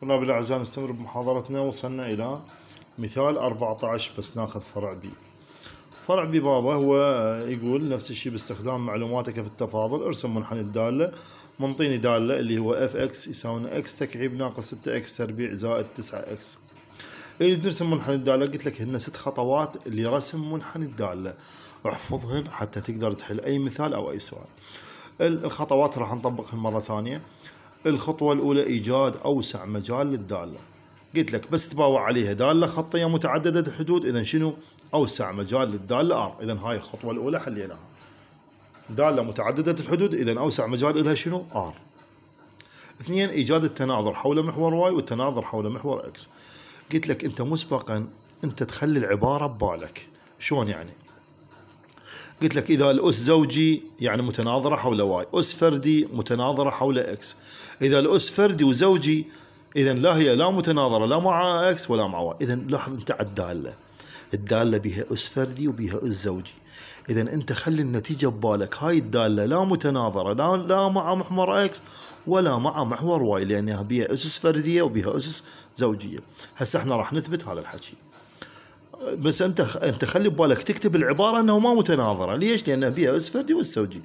طلاب الأعزاء نستمر بمحاضرتنا وصلنا إلى مثال 14 بس ناخذ فرع بي فرع بي بابا هو يقول نفس الشيء باستخدام معلوماتك في التفاضل ارسم منحني الدالة منطيني دالة اللي هو اف اكس يساوي اكس تكعيب ناقص 6 اكس تربيع زائد 9 اكس اللي نرسم منحني الدالة قلت لك هن ست خطوات لرسم منحني الدالة احفظهن حتى تقدر تحل اي مثال او اي سؤال الخطوات راح نطبقها مرة ثانية الخطوة الأولى إيجاد أوسع مجال للدالة قلت لك بس تباوع عليها دالة خطية متعددة الحدود إذا شنو أوسع مجال للدالة ار آه، إذا هاي الخطوة الأولى حليناها دالة متعددة الحدود إذا أوسع مجال لها شنو ار اثنين إيجاد التناظر حول محور واي والتناظر حول محور اكس قلت لك أنت مسبقا أنت تخلي العبارة ببالك شلون يعني قلت لك إذا الأس زوجي يعني متناظرة حول واي أس فردي متناظرة حول إكس إذا الأس فردي وزوجي إذا لا هي لا متناظرة لا مع إكس ولا مع واي إذا لاحظ أنت على الدالة الدالة بها أس فردي وبها أس زوجي إذا أنت خلي النتيجة ببالك هاي الدالة لا متناظرة لا, لا مع محور إكس ولا مع محور واي لأنها بها أسس فردية وبها أسس زوجية هسه احنا راح نثبت هذا الحكي بس انت انت خلي ببالك تكتب العباره انه ما متناظره، ليش؟ لانه بيها اسفردي والسوجي.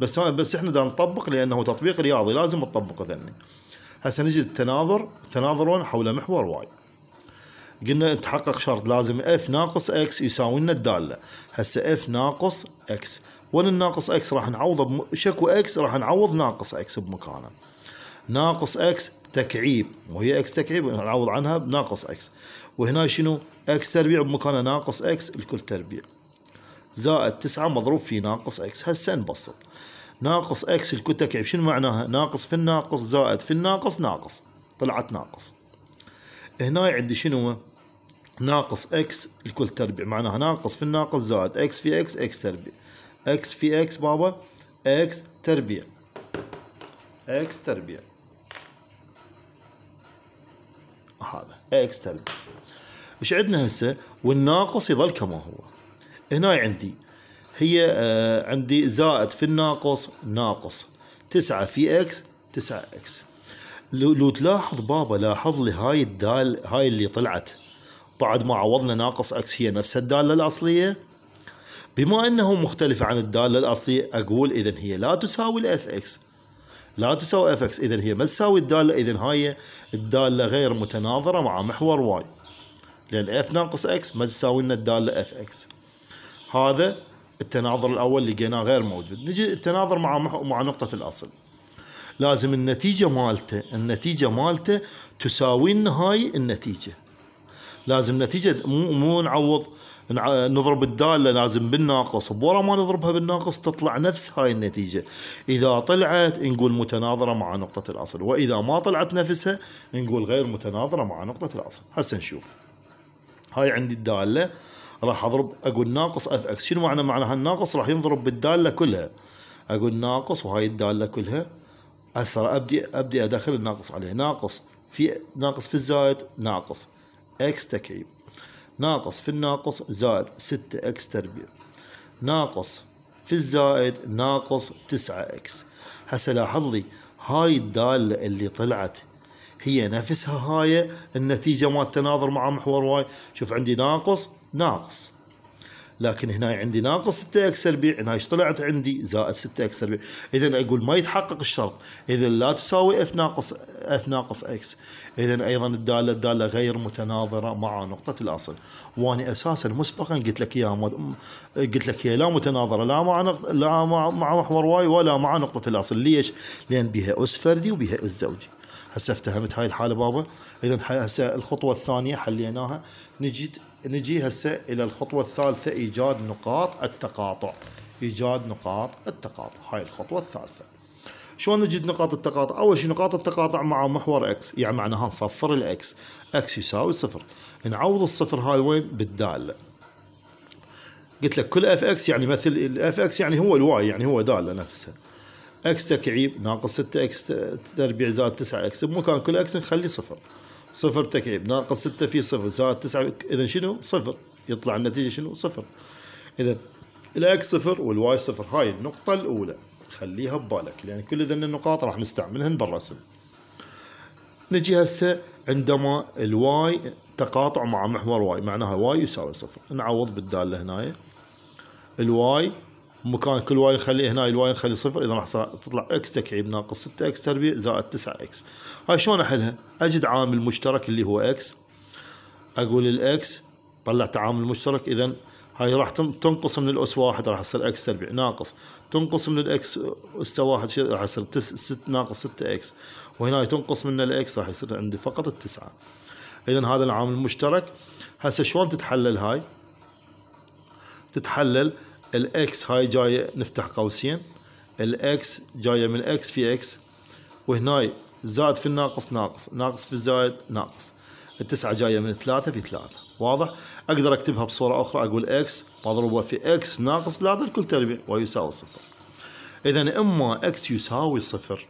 بس بس احنا دا نطبق لانه تطبيق رياضي لازم نطبقه ذني. هسه نجي التناظر تناظرون حول محور واي. قلنا نتحقق شرط لازم اف ناقص اكس يساوي لنا الداله هسه اف ناقص اكس وين الناقص اكس راح نعوضه بم... شكو اكس راح نعوض ناقص اكس بمكانه ناقص اكس تكعيب وهي اكس تكعيب نعوض عنها بناقص اكس وهنا شنو اكس تربيع بمكانها ناقص اكس الكل تربيع زائد 9 مضروب في ناقص اكس هسه نبسط ناقص اكس الكل تكعيب شنو معناها ناقص في الناقص زائد في الناقص ناقص طلعت ناقص هنا عندي شنو ناقص اكس الكل تربيع معناها ناقص في الناقص زائد اكس في اكس اكس تربيع اكس في اكس بابا اكس تربيع اكس تربيع هذا اكس إيه، تربيع ايش عندنا هسه والناقص يظل كما هو هنا عندي هي آه عندي زائد في الناقص ناقص تسعة في اكس تسعة اكس لو, لو تلاحظ بابا لاحظ لي هاي الدال هاي اللي طلعت بعد ما عوضنا ناقص اكس هي نفس الدالة الاصلية بما انه مختلفة عن الدالة الاصلية اقول اذا هي لا تساوي الاف اكس لا تساوي اف اكس اذا هي ما تساوي الداله اذا هاي الداله غير متناظره مع محور واي لان اف ناقص اكس ما تساوي لنا الداله اف اكس هذا التناظر الاول لقيناه غير موجود نجي التناظر مع مع نقطه الاصل لازم النتيجه مالته النتيجه مالته تساوي لنا هاي النتيجه لازم نتيجه مو مو نعوض نضرب الداله لازم بالناقص بورا ما نضربها بالناقص تطلع نفس هاي النتيجه اذا طلعت نقول متناظره مع نقطه الاصل واذا ما طلعت نفسها نقول غير متناظره مع نقطه الاصل هسه نشوف هاي عندي الداله راح اضرب اقول ناقص اف اكس شنو معنى معنى هالناقص راح ينضرب بالداله كلها اقول ناقص وهاي الداله كلها هسه ابدي ابدي ادخل الناقص عليه ناقص في ناقص في الزائد ناقص اكس تكعيب ناقص في الناقص زائد 6 اكس تربيع ناقص في الزائد ناقص 9 اكس هسه لاحظ لي هاي الدالة اللي طلعت هي نفسها هاي النتيجة مال التناظر مع محور واي شوف عندي ناقص ناقص لكن هنا عندي ناقص 6 اكس تربيع هنا ايش طلعت عندي زائد 6 اكس تربيع اذا اقول ما يتحقق الشرط اذا لا تساوي اف ناقص اف ناقص اكس اذا ايضا الداله الداله غير متناظره مع نقطه الاصل وانا اساسا مسبقا قلت لك اياها مد... قلت لك هي لا متناظره لا مع نق... لا مع... مع محور واي ولا مع نقطه الاصل ليش؟ لان بها اس فردي وبها اس زوجي هسه افتهمت هاي الحاله بابا اذا هسه الخطوه الثانيه حليناها نجد نجي هسه الى الخطوه الثالثه ايجاد نقاط التقاطع ايجاد نقاط التقاطع هاي الخطوه الثالثه شلون نجد نقاط التقاطع اول شيء نقاط التقاطع مع محور اكس يعني معناها نصفر الاكس اكس يساوي صفر نعوض الصفر هاي وين بالداله قلت لك كل اف اكس يعني مثل الاف اكس يعني هو الواي يعني هو داله نفسها اكس تكعيب ناقص 6 اكس تربيع زائد 9 اكس بمكان كل اكس نخلي صفر صفر تكعيب ناقص 6 في صفر زائد 9 اذا شنو صفر يطلع النتيجه شنو صفر اذا الاكس صفر والواي صفر هاي النقطه الاولى خليها ببالك لان كل ذن النقاط راح نستعملهن بالرسم نجي هسه عندما الواي تقاطع مع محور واي معناها واي يساوي صفر نعوض بالداله هنايا الواي مكان كل واي خليه هنا الواي نخليه صفر اذا راح تطلع اكس تكعيب ناقص 6 اكس تربيع زائد 9 اكس هاي شلون احلها؟ اجد عامل مشترك اللي هو اكس اقول الاكس طلعت عامل مشترك اذا هاي راح تنقص من الاس واحد راح يصير اكس تربيع ناقص تنقص من الاكس اس واحد راح يصير 6 ناقص 6 اكس وهنا تنقص من الاكس راح يصير عندي فقط التسعه اذا هذا العامل المشترك هسه شلون تتحلل هاي؟ تتحلل الاكس هاي جايه نفتح قوسين الاكس جايه من اكس في اكس وهناي زائد في الناقص ناقص ناقص في الزائد ناقص التسعة جاية من ثلاثة في ثلاثة واضح أقدر أكتبها بصورة أخرى أقول إكس مضروبة في إكس ناقص ثلاثة الكل تربيع ويساوي صفر إذا إما إكس يساوي صفر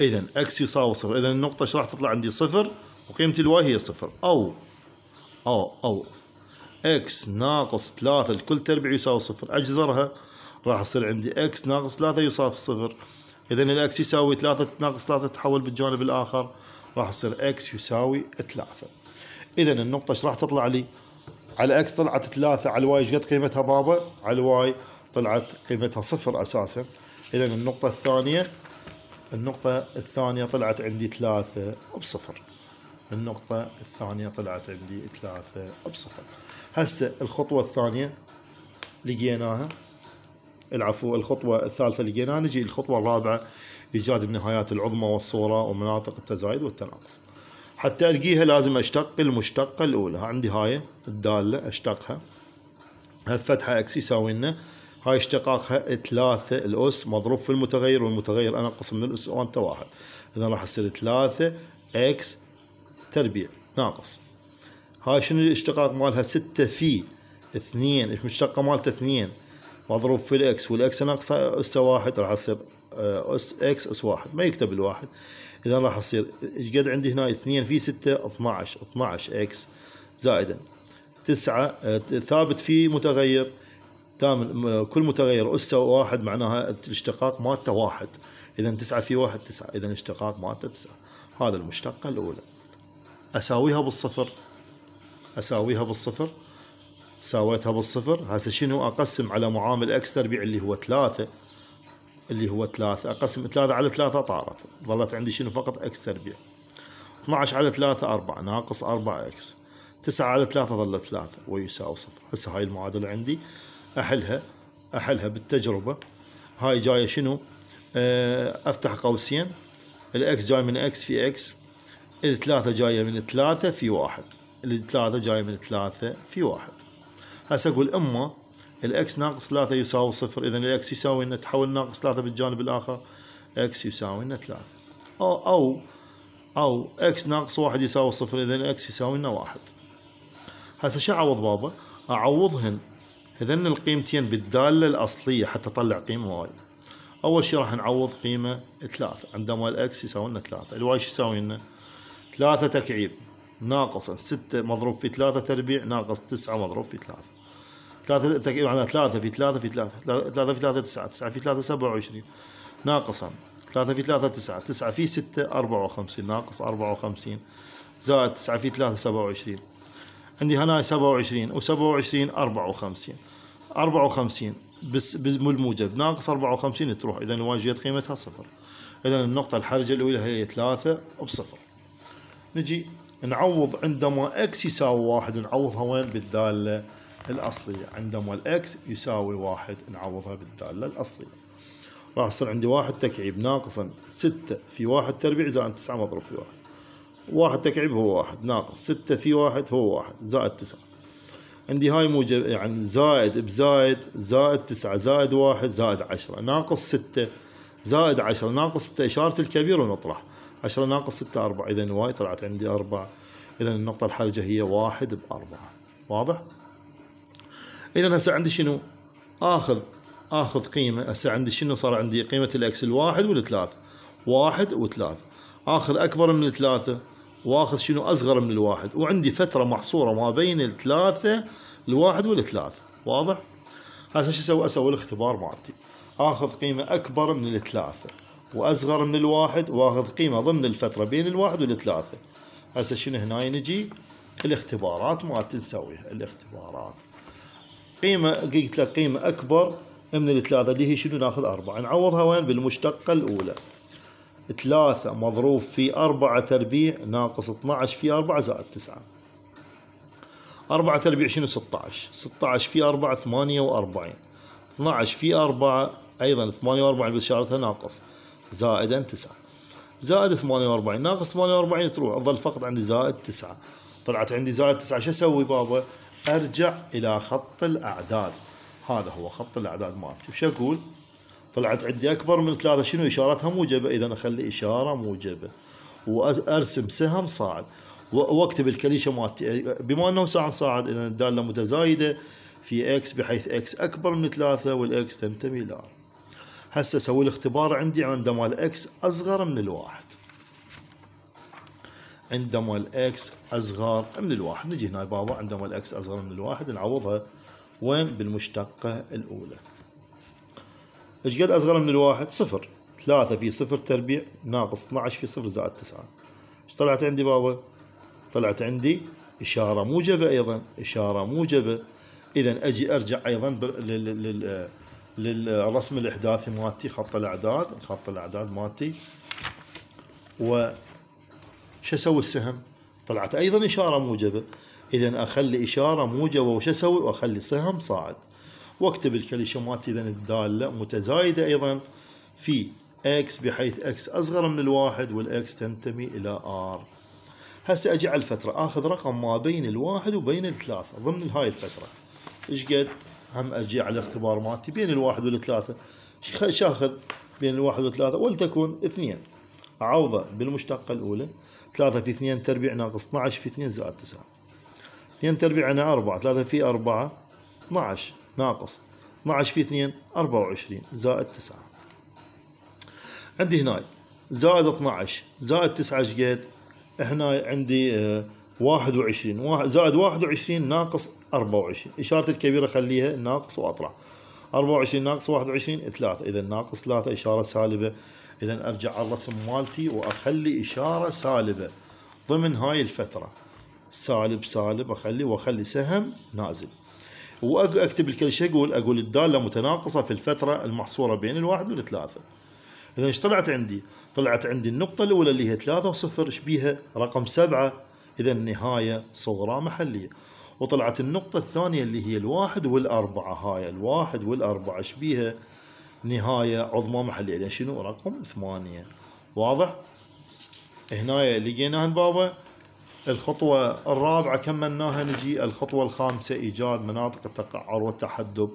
إذا إكس يساوي صفر إذا النقطة إيش راح تطلع عندي صفر وقيمة الواي هي صفر أو أو أو اكس ناقص ثلاثة الكل تربيع يساوي صفر اجذرها راح يصير عندي اكس ناقص ثلاثة يساوي صفر اذا الاكس يساوي ثلاثة ناقص ثلاثة تحول بالجانب الاخر راح يصير اكس يساوي ثلاثة اذا النقطة ايش راح تطلع لي؟ على اكس طلعت ثلاثة على الواي ايش قد قيمتها بابا؟ على الواي طلعت قيمتها صفر اساسا اذا النقطة الثانية النقطة الثانية طلعت عندي ثلاثة بصفر النقطة الثانية طلعت عندي ثلاثة بصفر هسه الخطوة الثانية لقيناها العفو الخطوة الثالثة لقيناها نجي الخطوة الرابعة إيجاد النهايات العظمى والصورة ومناطق التزايد والتناقص حتى ألقيها لازم أشتق المشتقة الأولى عندي هاي الدالة أشتقها هالفتحة أكس يساوي لنا هاي اشتقاقها ثلاثة الأس مضروب في المتغير والمتغير أنا أنقص من الأس وأنت واحد إذا راح يصير ثلاثة إكس تربيع ناقص هاي شنو الاشتقاق مالها ستة في اثنين ايش مشتقة مالتها اثنين مضروب في الاكس والاكس ناقصة اس واحد راح يصير آه، اس اكس اس واحد ما يكتب الواحد اذا راح يصير ايش قد عندي هنا اثنين في ستة 12 12 اكس زائدا تسعة آه، ثابت في متغير ثامن كل متغير أسه واحد معناها الاشتقاق مالته واحد إذا تسعة في واحد تسعة إذا الاشتقاق مالته تسعة هذا المشتقة الأولى أساويها بالصفر اساويها بالصفر ساويتها بالصفر هسه شنو اقسم على معامل اكس تربيع اللي هو ثلاثة اللي هو ثلاثة اقسم ثلاثة على ثلاثة طارت ظلت عندي شنو فقط اكس تربيع 12 على ثلاثة أربعة ناقص أربعة اكس تسعة على ثلاثة ظلت ثلاثة ويساوي صفر هسه هاي المعادلة عندي احلها احلها بالتجربة هاي جاية شنو آه، افتح قوسين الاكس جاي من اكس في اكس الثلاثة جاية من ثلاثة في واحد الثلاثة جايه جاي من ثلاثة في واحد هسه أقول إما الإكس ناقص ثلاثة يساوي صفر إذا الإكس يساوي لنا تحول ناقص ثلاثة بالجانب الآخر إكس يساوي لنا ثلاثة أو أو أو إكس ناقص واحد يساوي صفر إذا إكس يساوي لنا واحد هسه شو أعوض بابا؟ أعوضهن هذن القيمتين بالدالة الأصلية حتى أطلع قيمة واي أول شيء راح نعوض قيمة ثلاثة عندما الإكس يساوي لنا ثلاثة الواي شو يساوي لنا؟ ثلاثة تكعيب ناقصة ستة مضروب في ثلاثة تربيع ناقص تسعة مضروب في ثلاثة ثلاثة معناها ثلاثة في ثلاثة في ثلاثة ثلاثة في ثلاثة تسعة تسعة في ثلاثة سبعة وعشرين ناقصا ثلاثة في ثلاثة تسعة تسعة في ستة أربعة وخمسين ناقص أربعة وخمسين زائد تسعة في ثلاثة سبعة وعشرين عندي هنا سبعة وعشرين وسبعة وعشرين أربعة وخمسين أربعة وخمسين بس بالموجب ناقص 54 تروح اذا الواجهات قيمتها صفر اذا النقطه الحرجه الاولى هي 3 بصفر نجي نعوض عندما اكس يساوي واحد نعوضها وين بالدالة الأصلية عندما الاكس يساوي واحد نعوضها بالدالة الأصلية راح يصير عندي واحد تكعيب ناقصا ستة في واحد تربيع زائد تسعة مضروب في واحد واحد تكعيب هو واحد ناقص ستة في واحد هو واحد زائد تسعة عندي هاي موجب يعني زائد بزائد زائد تسعة زائد واحد زائد عشرة ناقص ستة زائد عشرة ناقص ستة إشارة الكبير ونطرح 10 ناقص 6 4 إذا واي طلعت عندي 4 إذا النقطة الحرجة هي واحد 4 واضح؟ إذا هسه عندي شنو؟ آخذ آخذ قيمة هسه عندي شنو صار عندي قيمة الإكس الواحد والثلاث واحد وثلاث آخذ أكبر من الثلاثة وآخذ شنو أصغر من الواحد وعندي فترة محصورة ما بين الثلاثة الواحد والثلاث واضح؟ هسه شو أسوي؟ أسوي الاختبار مالتي آخذ قيمة أكبر من الثلاثة واصغر من الواحد واخذ قيمه ضمن الفتره بين الواحد والثلاثه هسه شنو هنا نجي الاختبارات ما تنسويها الاختبارات قيمه قلت لك قيمه اكبر من الثلاثه اللي هي شنو ناخذ اربعه نعوضها وين بالمشتقه الاولى ثلاثة مضروب في أربعة تربيع ناقص 12 في أربعة زائد تسعة أربعة تربيع شنو 16 16 في أربعة ثمانية وأربعين 12 في أربعة أيضا ثمانية وأربعين بشارتها ناقص زائدا 9 زائد 48 ناقص 48 تروح اظل فقط عندي زائد 9 طلعت عندي زائد 9 شو اسوي بابا؟ ارجع الى خط الاعداد هذا هو خط الاعداد مالتي وش اقول؟ طلعت عندي اكبر من ثلاثة شنو اشارتها موجبة اذا اخلي اشارة موجبة وارسم سهم صاعد واكتب الكليشه مالتي بما انه سهم صاعد اذا الداله متزايده في اكس بحيث اكس اكبر من ثلاثة والاكس تنتمي الى هسه اسوي الاختبار عندي عندما الاكس اصغر من الواحد عندما الاكس اصغر من الواحد نجي هنا بابا عندما الاكس اصغر من الواحد نعوضها وين بالمشتقة الاولى ايش قد اصغر من الواحد صفر ثلاثة في صفر تربيع ناقص 12 في صفر زائد تسعة ايش طلعت عندي بابا طلعت عندي إشارة موجبة أيضا إشارة موجبة إذا أجي أرجع أيضا للرسم الاحداثي مالتي خط الاعداد خط الاعداد مالتي و شو اسوي السهم طلعت ايضا اشاره موجبه اذا اخلي اشاره موجبه وش اسوي واخلي سهم صاعد واكتب الكليشه مالتي اذا الداله متزايده ايضا في اكس بحيث اكس اصغر من الواحد والاكس تنتمي الى ار هسه اجي على الفتره اخذ رقم ما بين الواحد وبين الثلاث ضمن هاي الفتره ايش قد هم اجي على الاختبار مالتي بين الواحد والثلاثه شاخذ بين الواحد والثلاثه ولتكن اثنين عوضه بالمشتقه الاولى ثلاثه في اثنين تربيع ناقص 12 في اثنين زائد 9 اثنين تربيع انا اربعه ثلاثه في اربعه 12 ناقص 12 في 2 24 زائد 9 عندي هناي زائد 12 زائد 9 شقد هنا عندي آه، 21 زائد 21 ناقص 24 إشارة الكبيرة خليها ناقص وأطلع 24 ناقص 21 3 إذا ناقص 3 إشارة سالبة إذا أرجع على الرسم مالتي وأخلي إشارة سالبة ضمن هاي الفترة سالب سالب أخلي وأخلي سهم نازل وأكتب الكل شيء أقول أقول الدالة متناقصة في الفترة المحصورة بين الواحد والثلاثة إذا ايش طلعت عندي؟ طلعت عندي النقطة الأولى اللي هي 3 وصفر إيش بيها؟ رقم سبعة إذا النهاية صغرى محلية وطلعت النقطة الثانية اللي هي الواحد والأربعة هاي الواحد والأربعة شبيها نهاية عظمى محلية يعني شنو رقم ثمانية واضح؟ هنا لقيناها بابا الخطوة الرابعة كملناها نجي الخطوة الخامسة إيجاد مناطق التقعر والتحدب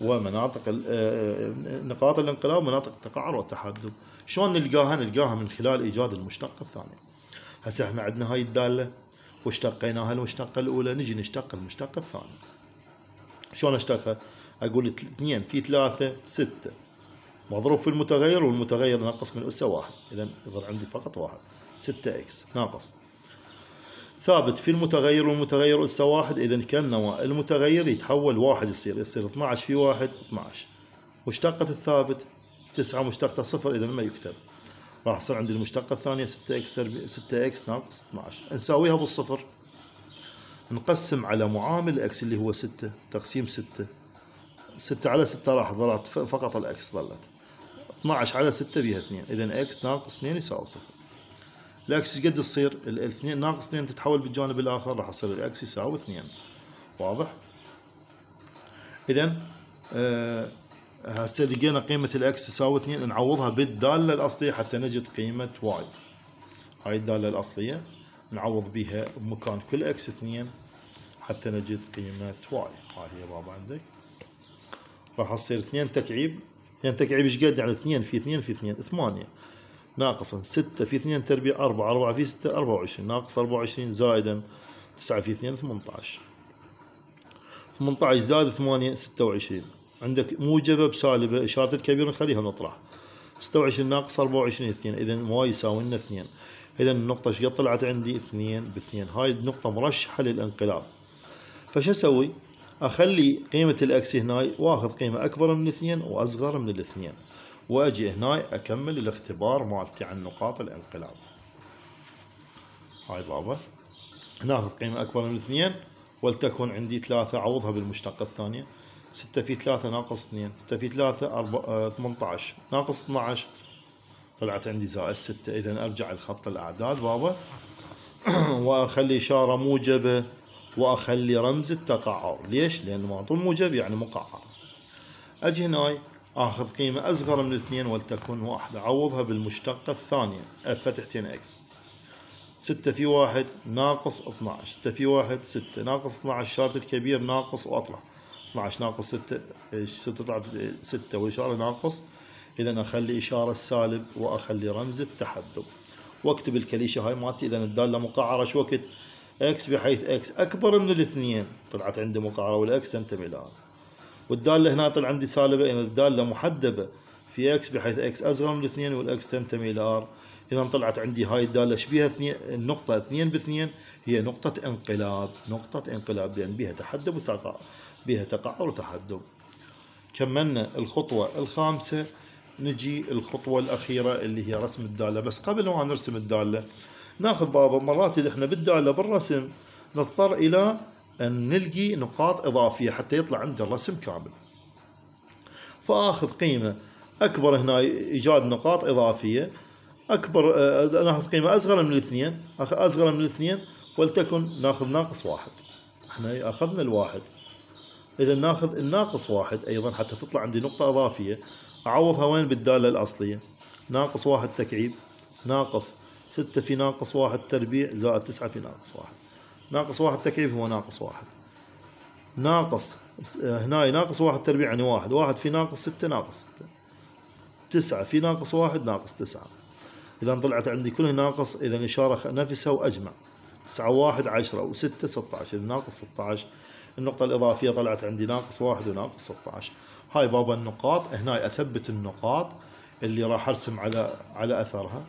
ومناطق آه، آه، نقاط الانقلاب ومناطق التقعر والتحدب شلون نلقاها نلقاها من خلال إيجاد المشتق الثاني هسه احنا عندنا هاي الداله واشتقيناها المشتقه الاولى نجي نشتق المشتقه الثانيه شلون اشتقها؟ اقول 2 في 3 6 مضروب في المتغير والمتغير ناقص من اسه واحد اذا يظل عندي فقط واحد 6 اكس ناقص ثابت في المتغير والمتغير اسه واحد اذا كأنه المتغير يتحول واحد يصير يصير 12 في واحد 12 مشتقه الثابت 9 مشتقته صفر اذا ما يكتب راح يصير عندي المشتقة الثانية 6 اكس 6 اكس ناقص 12 نساويها بالصفر نقسم على معامل اكس اللي هو 6 تقسيم 6 6 على 6 راح ظلت فقط الاكس ظلت 12 على 6 بيها 2 اذا اكس ناقص 2 يساوي صفر الاكس قد تصير الاثنين ناقص 2 تتحول بالجانب الاخر راح يصير الاكس يساوي 2 واضح؟ اذا آه هسه لقينا قيمة الاكس تساوي 2 نعوضها بالدالة الأصلية حتى نجد قيمة واي هاي الدالة الأصلية نعوض بها بمكان كل اكس 2 حتى نجد قيمة واي هاي هي بابا عندك راح تصير 2 تكعيب 2 تكعيب ايش قد يعني 2 في 2 في 2 8 ناقصا 6 في 2 تربيع 4 4 في 6 24 ناقص 24 زائدا 9 في 2 18 18 زائد 8 26 عندك موجبة بسالبة إشارة الكبيرة نخليها نطرح 26 ناقص 24 2 إذا واي يساوي لنا 2 إذا النقطة شقد طلعت عندي 2 ب 2 هاي النقطة مرشحة للانقلاب فش أسوي؟ أخلي قيمة الأكس هنا وآخذ قيمة أكبر من 2 وأصغر من الاثنين وأجي هنا أكمل الاختبار مالتي عن نقاط الانقلاب هاي بابا ناخذ قيمة أكبر من 2 ولتكن عندي 3 أعوضها بالمشتقة الثانية 6 في 3 ناقص 2 6 في 3 4 18 ناقص 12 طلعت عندي زائد 6 إذا أرجع لخط الأعداد بابا وأخلي إشارة موجبة وأخلي رمز التقعر ليش؟ لأن معطون موجب يعني مقعر أجي هناي آخذ قيمة أصغر من 2 ولتكن واحد أعوضها بالمشتقة الثانية فتحتين إكس 6 في 1 ناقص 12 6 في 1 6 ناقص 12 شارت الكبير ناقص وأطلع 12 ناقص 6 6 طلعت 6 والإشارة ناقص إذا أخلي إشارة السالب وأخلي رمز التحدب واكتب الكليشة هاي مالتي إذا الدالة مقعرة شو وقت إكس بحيث إكس أكبر من الاثنين طلعت عندي مقعرة والإكس تنتمي لها والدالة هنا طلع عندي سالبة إذا الدالة محدبة في إكس بحيث إكس أصغر من الاثنين والإكس تنتمي إلى آر إذا طلعت عندي هاي الدالة شبيها اثنين النقطة اثنين باثنين هي نقطة انقلاب نقطة انقلاب لأن بها تحدب بها تقعر وتحدب كملنا الخطوة الخامسة نجي الخطوة الأخيرة اللي هي رسم الدالة بس قبل ما نرسم الدالة ناخذ بابا مرات إذا احنا بالدالة بالرسم نضطر إلى أن نلقي نقاط إضافية حتى يطلع عندي الرسم كامل فآخذ قيمة أكبر هنا إيجاد نقاط إضافية أكبر آه، ناخذ قيمة أصغر من الاثنين أصغر من الاثنين ولتكن ناخذ ناقص واحد احنا أخذنا الواحد اذا ناخذ الناقص واحد ايضا حتى تطلع عندي نقطه اضافيه اعوضها وين بالداله الاصليه ناقص واحد تكعيب ناقص ستة في ناقص واحد تربيع زائد تسعة في ناقص واحد ناقص واحد تكعيب هو ناقص واحد ناقص آه، هنا ناقص واحد تربيع يعني واحد واحد في ناقص ستة ناقص ستة تسعة في ناقص واحد ناقص تسعة إذا طلعت عندي كلها ناقص إذا إشارة نفسها وأجمع تسعة واحد عشرة وستة ستة عشر ناقص ستة عشر النقطة الإضافية طلعت عندي ناقص واحد وناقص 16 هاي بابا النقاط هنا أثبت النقاط اللي راح أرسم على على أثرها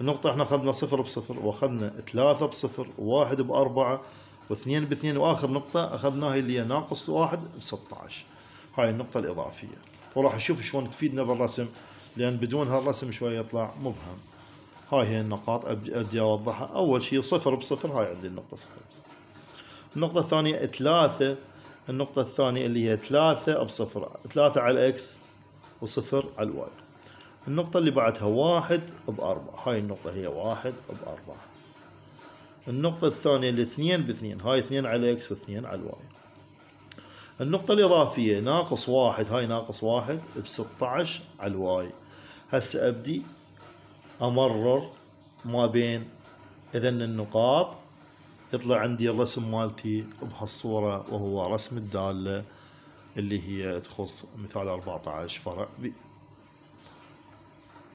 النقطة احنا أخذنا صفر بصفر وأخذنا ثلاثة بصفر وواحد بأربعة واثنين باثنين وآخر نقطة أخذناها اللي هي ناقص واحد 16 هاي النقطة الإضافية وراح أشوف شلون تفيدنا بالرسم لأن بدون هالرسم شوية يطلع مبهم هاي هي النقاط أبدي أوضحها أول شيء صفر بصفر هاي عندي النقطة صفر بصفر النقطة الثانية ثلاثة النقطة الثانية اللي هي ثلاثة بصفر ثلاثة على الإكس وصفر على الواي النقطة اللي بعدها واحد بأربعة هاي النقطة هي واحد بأربعة النقطة الثانية اللي اثنين باثنين هاي اثنين على إكس واثنين على الواي النقطة الإضافية ناقص واحد هاي ناقص واحد ب 16 على الواي هسه أبدي أمرر ما بين إذن النقاط يطلع عندي الرسم مالتي بهالصورة وهو رسم الدالة اللي هي تخص مثال 14 فرع